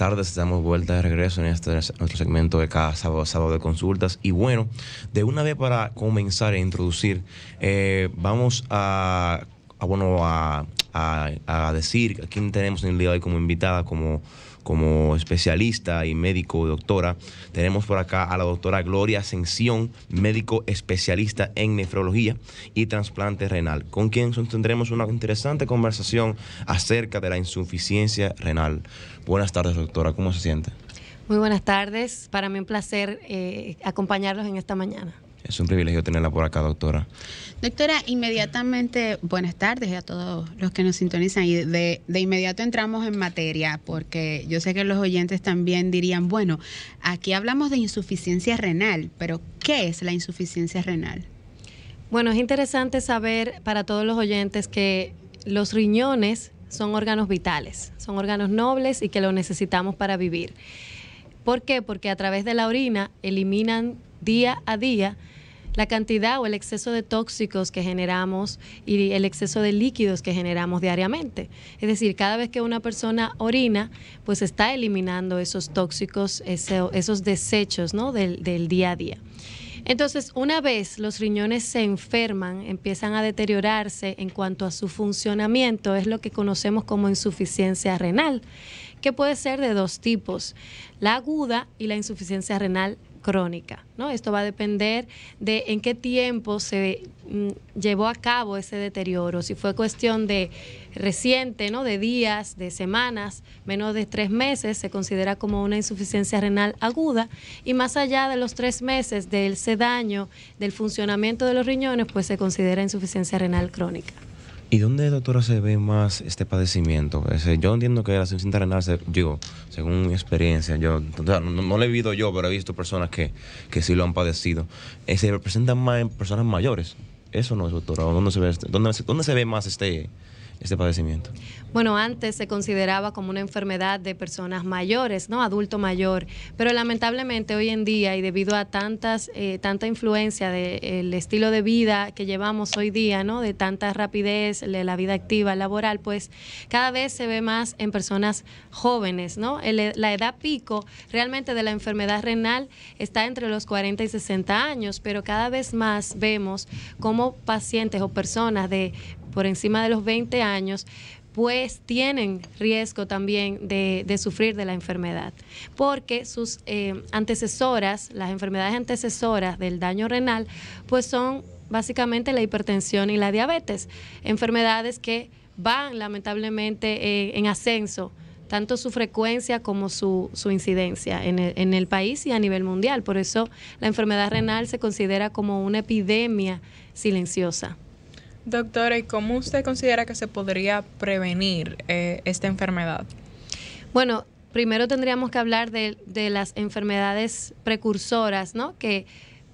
tardes damos vuelta de regreso en este nuestro segmento de cada sábado, de consultas. Y bueno, de una vez para comenzar a introducir, eh, vamos a, bueno, a a, decir a quién tenemos en el día de hoy como invitada, como, como especialista y médico doctora. Tenemos por acá a la doctora Gloria Ascensión, médico especialista en nefrología y trasplante renal, con quien tendremos una interesante conversación acerca de la insuficiencia renal. Buenas tardes, doctora, ¿cómo se siente? Muy buenas tardes, para mí un placer eh, acompañarlos en esta mañana. Es un privilegio tenerla por acá, doctora. Doctora, inmediatamente, buenas tardes a todos los que nos sintonizan y de, de, inmediato entramos en materia porque yo sé que los oyentes también dirían, bueno, aquí hablamos de insuficiencia renal, pero ¿qué es la insuficiencia renal? Bueno, es interesante saber para todos los oyentes que los riñones son órganos vitales, son órganos nobles y que los necesitamos para vivir. ¿Por qué? Porque a través de la orina eliminan día a día la cantidad o el exceso de tóxicos que generamos y el exceso de líquidos que generamos diariamente. Es decir, cada vez que una persona orina, pues está eliminando esos tóxicos, esos desechos ¿no? del día a día. Entonces, una vez los riñones se enferman, empiezan a deteriorarse en cuanto a su funcionamiento, es lo que conocemos como insuficiencia renal, que puede ser de dos tipos, la aguda y la insuficiencia renal crónica. ¿no? Esto va a depender de en qué tiempo se mm, llevó a cabo ese deterioro, si fue cuestión de reciente, ¿no? de días, de semanas, menos de tres meses, se considera como una insuficiencia renal aguda, y más allá de los tres meses del ese del funcionamiento de los riñones, pues se considera insuficiencia renal crónica. ¿Y dónde, doctora, se ve más este padecimiento? yo entiendo que la insuficiencia renal, digo, según mi experiencia, yo no, no lo he vivido yo, pero he visto personas que, que sí lo han padecido, eh, se representan más en personas mayores. Eso no es, doctora. ¿Dónde se ve, este, dónde, dónde se ve más este, este padecimiento? Bueno, antes se consideraba como una enfermedad de personas mayores, ¿no? Adulto mayor. Pero lamentablemente hoy en día y debido a tantas, eh, tanta influencia del estilo de vida que llevamos hoy día, ¿no? De tanta rapidez, de la vida activa, laboral, pues cada vez se ve más en personas jóvenes, ¿no? E, la edad pico realmente de la enfermedad renal está entre los 40 y 60 años, pero cada vez más vemos como pacientes o personas de por encima de los 20 años, pues tienen riesgo también de, sufrir de la enfermedad, porque sus eh, antecesoras, las enfermedades antecesoras del daño renal, pues son básicamente la hipertensión y la diabetes, enfermedades que van lamentablemente eh, en ascenso tanto su frecuencia como su, incidencia en el, país y a nivel mundial. Por eso la enfermedad renal se considera como una epidemia silenciosa. Doctora, ¿y cómo usted considera que se podría prevenir eh, esta enfermedad? Bueno, primero tendríamos que hablar de, de, las enfermedades precursoras, ¿no? Que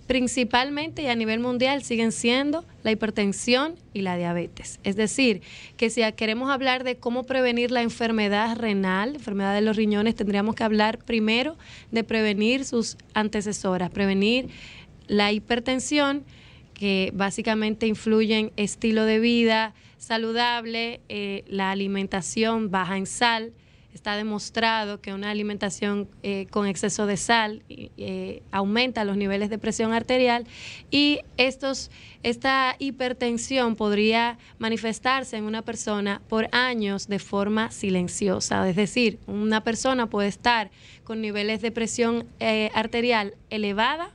principalmente y a nivel mundial siguen siendo la hipertensión y la diabetes. Es decir, que si queremos hablar de cómo prevenir la enfermedad renal, enfermedad de los riñones, tendríamos que hablar primero de prevenir sus antecesoras, prevenir la hipertensión que básicamente influyen estilo de vida saludable, eh, la alimentación baja en sal. Está demostrado que una alimentación eh, con exceso de sal eh, aumenta los niveles de presión arterial y estos, esta hipertensión podría manifestarse en una persona por años de forma silenciosa. Es decir, una persona puede estar con niveles de presión arterial elevada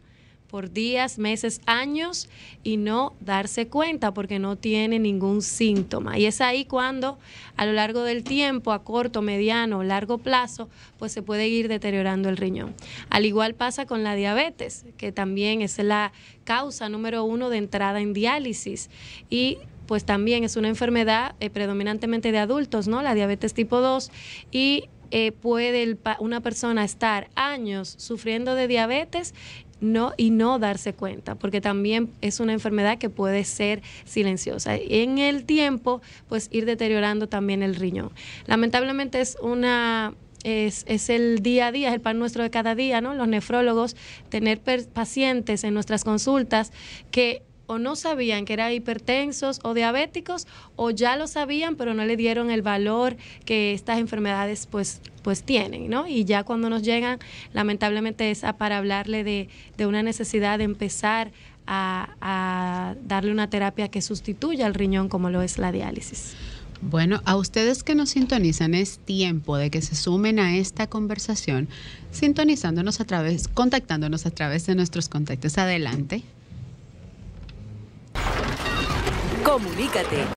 por días, meses, años y no darse cuenta porque no tiene ningún síntoma. Y es ahí cuando a lo largo del tiempo, a corto, mediano, largo plazo, pues se puede ir deteriorando el riñón. Al igual pasa con la diabetes, que también es la causa número uno de entrada en diálisis y pues también es una enfermedad eh, predominantemente de adultos, ¿no? La diabetes tipo 2 y eh, puede una persona estar años sufriendo de diabetes no, y no darse cuenta, porque también es una enfermedad que puede ser silenciosa. Y En el tiempo, pues ir deteriorando también el riñón. Lamentablemente es una es, es, el día a día, es el pan nuestro de cada día, ¿no? Los nefrólogos, tener pacientes en nuestras consultas que o no sabían que eran hipertensos o diabéticos o ya lo sabían pero no le dieron el valor que estas enfermedades pues pues tienen, ¿no? Y ya cuando nos llegan, lamentablemente es para hablarle de, una necesidad de empezar a, a darle una terapia que sustituya al riñón como lo es la diálisis. Bueno, a ustedes que nos sintonizan es tiempo de que se sumen a esta conversación sintonizándonos a través, contactándonos a través de nuestros contactos. Adelante. Comunícate